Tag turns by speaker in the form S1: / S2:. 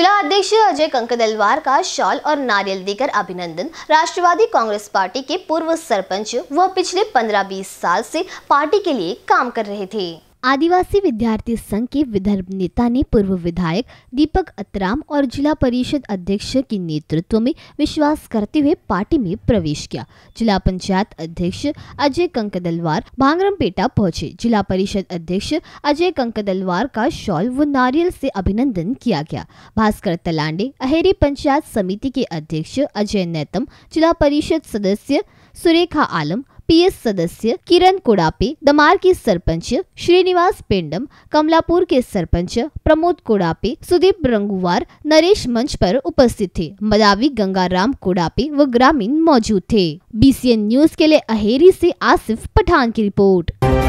S1: जिला अध्यक्ष अजय कंक दलवार का शॉल और नारियल देकर अभिनंदन राष्ट्रवादी कांग्रेस पार्टी के पूर्व सरपंच व पिछले 15-20 साल से पार्टी के लिए काम कर रहे थे आदिवासी विद्यार्थी संघ के विदर्भ नेता ने पूर्व विधायक दीपक अतराम और जिला परिषद अध्यक्ष के नेतृत्व में विश्वास करते हुए पार्टी में प्रवेश किया जिला पंचायत अध्यक्ष अजय कंकदलवार भांगरमपेटा पहुंचे जिला परिषद अध्यक्ष अजय कंकदलवार का शॉल व नारियल से अभिनंदन किया गया भास्कर तलांडे अहेरी पंचायत समिति के अध्यक्ष अजय नैतम जिला परिषद सदस्य सुरेखा आलम पीएस सदस्य किरण कोड़ापे दमार के सरपंच श्रीनिवास पेंडम कमलापुर के सरपंच प्रमोद कोड़ापे सुदीप रंगुवार नरेश मंच पर उपस्थित थे मदावी गंगाराम कोड़ापे व ग्रामीण मौजूद थे बीसीएन न्यूज के लिए अहेरी से आसिफ पठान की रिपोर्ट